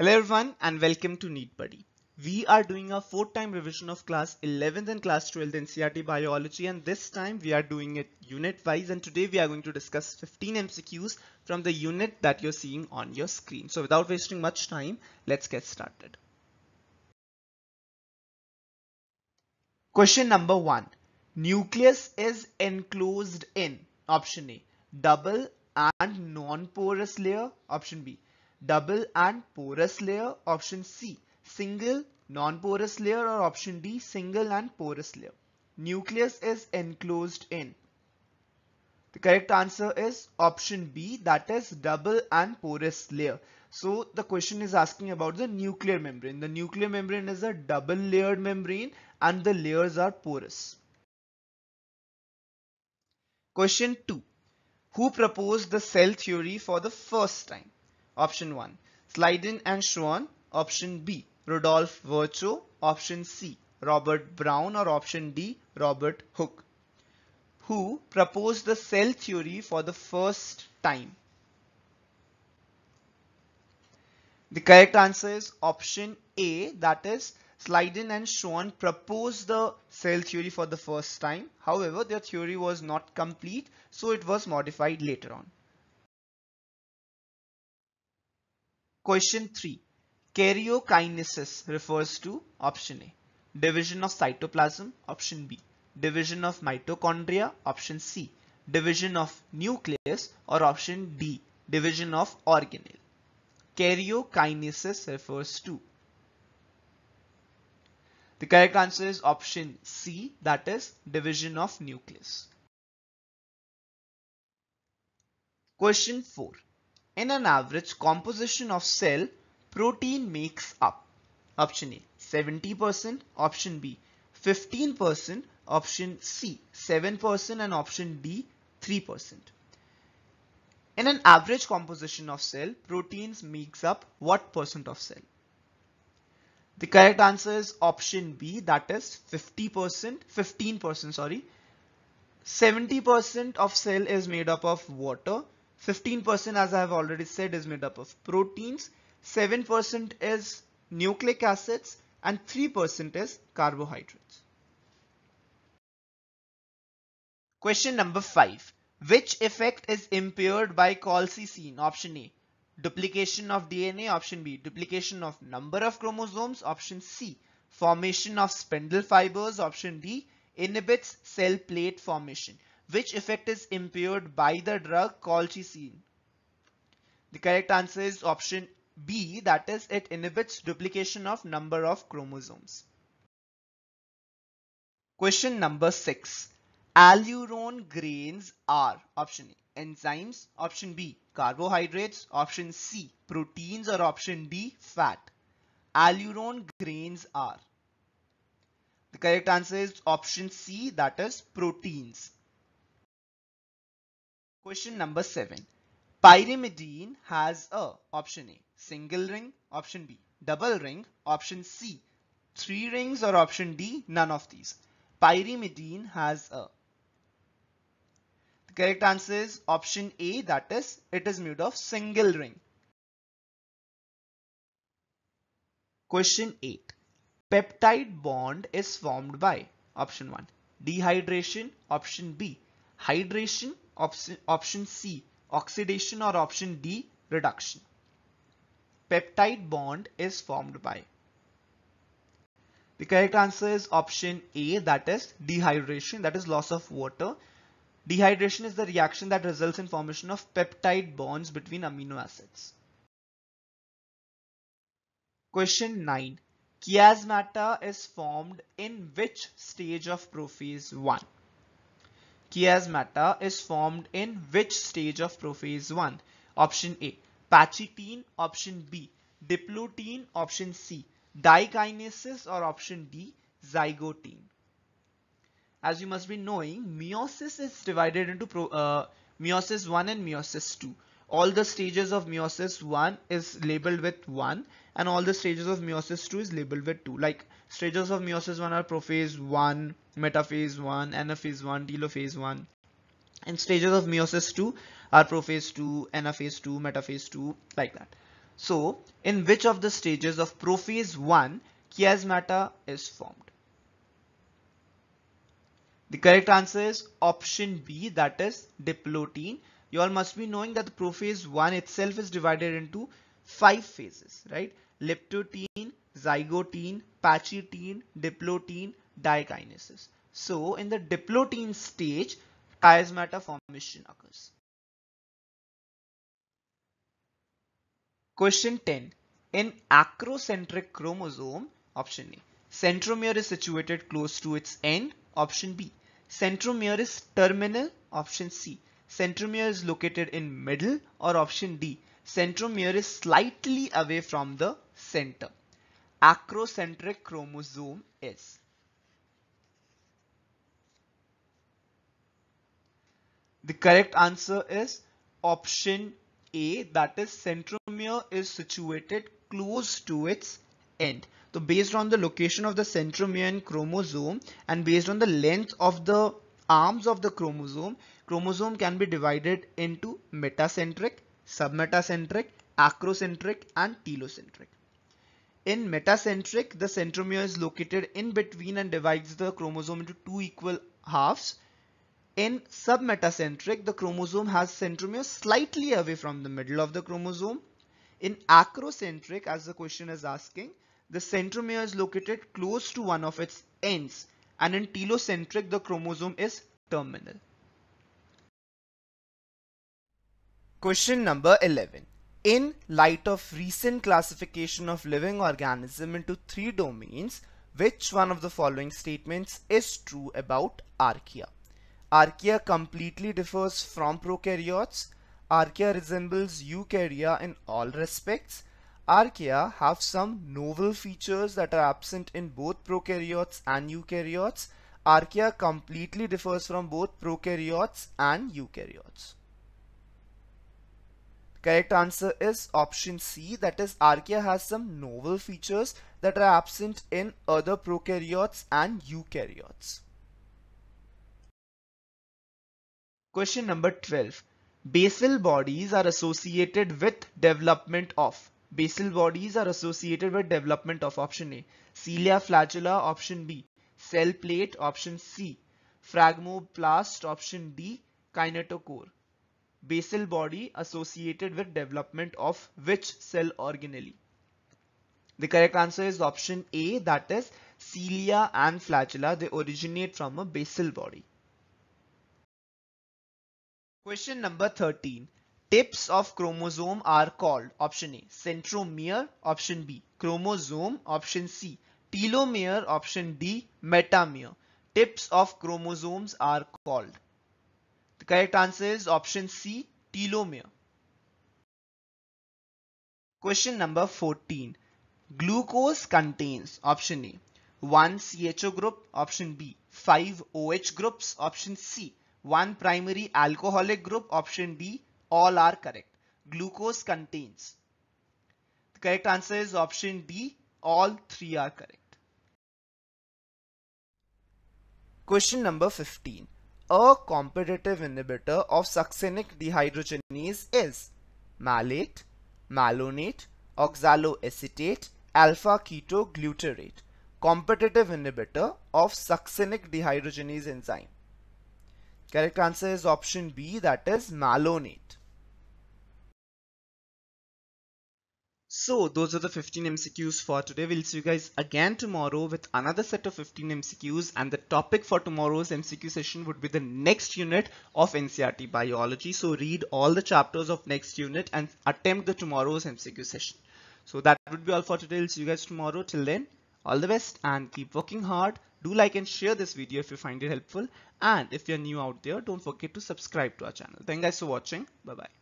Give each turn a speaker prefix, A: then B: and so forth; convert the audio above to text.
A: Hello everyone and welcome to Neat Buddy. We are doing a fourth time revision of class 11th and class 12th NCRT Biology and this time we are doing it unit wise and today we are going to discuss 15 MCQs from the unit that you're seeing on your screen. So without wasting much time, let's get started. Question number 1. Nucleus is enclosed in option A double and non-porous layer option B double and porous layer option C single non-porous layer or option D single and porous layer nucleus is enclosed in the correct answer is option B that is double and porous layer so the question is asking about the nuclear membrane the nuclear membrane is a double layered membrane and the layers are porous question 2 who proposed the cell theory for the first time option 1. Sliden and Schwann, option B. Rodolph Virchow, option C. Robert Brown or option D, Robert Hooke, who proposed the cell theory for the first time. The correct answer is option A, that is Sliden and Schwann proposed the cell theory for the first time. However, their theory was not complete, so it was modified later on. Question 3. Karyokinesis refers to option A. Division of cytoplasm, option B. Division of mitochondria, option C. Division of nucleus or option D. Division of organelle. Karyokinesis refers to. The correct answer is option C that is division of nucleus. Question 4. In an average composition of cell, protein makes up option A 70%, option B 15%, option C 7% and option D 3%. In an average composition of cell, proteins makes up what percent of cell? The correct answer is option B that is 50%, 15% sorry. 70% of cell is made up of water, 15% as I have already said is made up of proteins, 7% is nucleic acids and 3% is carbohydrates. Question number 5. Which effect is impaired by colchicine? Option A. Duplication of DNA. Option B. Duplication of number of chromosomes. Option C. Formation of spindle fibers. Option D. Inhibits cell plate formation. Which effect is impaired by the drug colchicine? The correct answer is option B that is it inhibits duplication of number of chromosomes. Question number 6. Allurone grains are option A enzymes, option B carbohydrates, option C proteins or option D fat. Allurone grains are. The correct answer is option C that is proteins. Question number 7. Pyrimidine has a option A single ring, option B double ring, option C three rings or option D none of these. Pyrimidine has a. The correct answer is option A that is it is made of single ring. Question 8. Peptide bond is formed by option 1 dehydration, option B hydration, option C oxidation or option D reduction. Peptide bond is formed by. The correct answer is option A that is dehydration that is loss of water. Dehydration is the reaction that results in formation of peptide bonds between amino acids. Question 9. Chiasmata is formed in which stage of prophase 1? Chiasmata is formed in which stage of prophase 1? Option A. Pachytene. Option B. Diplotene. Option C. Dikinesis or option D. Zygotene. As you must be knowing, meiosis is divided into pro, uh, meiosis 1 and meiosis 2. All the stages of meiosis 1 is labeled with 1 and all the stages of meiosis 2 is labeled with 2. Like stages of meiosis 1 are prophase 1, metaphase 1, anaphase 1, telophase 1. And stages of meiosis 2 are prophase 2, anaphase 2, metaphase 2, like that. So, in which of the stages of prophase 1 chiasmata is formed? The correct answer is option B that is diplotene. You all must be knowing that the prophase 1 itself is divided into 5 phases, right? Leptotene, zygotene, pachytene, diplotene, dikinesis. So in the diplotene stage, chiasmata formation occurs. Question 10. In acrocentric chromosome, option A, centromere is situated close to its end, option B. Centromere is terminal, option C. Centromere is located in middle or option D. Centromere is slightly away from the center. Acrocentric chromosome is. The correct answer is option A that is centromere is situated close to its end. So based on the location of the centromere chromosome and based on the length of the arms of the chromosome, chromosome can be divided into metacentric, submetacentric, acrocentric and telocentric. In metacentric, the centromere is located in between and divides the chromosome into two equal halves in submetacentric, the chromosome has centromere slightly away from the middle of the chromosome. In acrocentric, as the question is asking, the centromere is located close to one of its ends. And in telocentric, the chromosome is terminal. Question number 11. In light of recent classification of living organism into three domains, which one of the following statements is true about archaea? Archaea completely differs from prokaryotes. Archaea resembles eukarya in all respects. Archaea have some novel features that are absent in both prokaryotes and eukaryotes. Archaea completely differs from both prokaryotes and eukaryotes. Correct answer is option C that is Archaea has some novel features that are absent in other prokaryotes and eukaryotes. Question number 12. Basal bodies are associated with development of. Basal bodies are associated with development of option A. Cilia flagella option B. Cell plate option C. Phragmoplast option D. Kinetochore. Basal body associated with development of which cell organelle? The correct answer is option A that is cilia and flagella they originate from a basal body. Question number 13. Tips of chromosome are called option A centromere, option B chromosome, option C telomere, option D metamere. Tips of chromosomes are called. The correct answer is option C telomere. Question number 14. Glucose contains option A 1 CHO group, option B 5 OH groups, option C one primary alcoholic group option D all are correct. Glucose contains. The correct answer is option D all three are correct. Question number 15. A competitive inhibitor of succinic dehydrogenase is malate, malonate, oxaloacetate, alpha ketoglutarate. Competitive inhibitor of succinic dehydrogenase enzyme. Correct answer is option B that is malonate. So those are the 15 MCQs for today. We'll see you guys again tomorrow with another set of 15 MCQs and the topic for tomorrow's MCQ session would be the next unit of NCRT Biology. So read all the chapters of next unit and attempt the tomorrow's MCQ session. So that would be all for today. We'll see you guys tomorrow. Till then, all the best and keep working hard do like and share this video if you find it helpful and if you're new out there don't forget to subscribe to our channel thank you guys for watching bye bye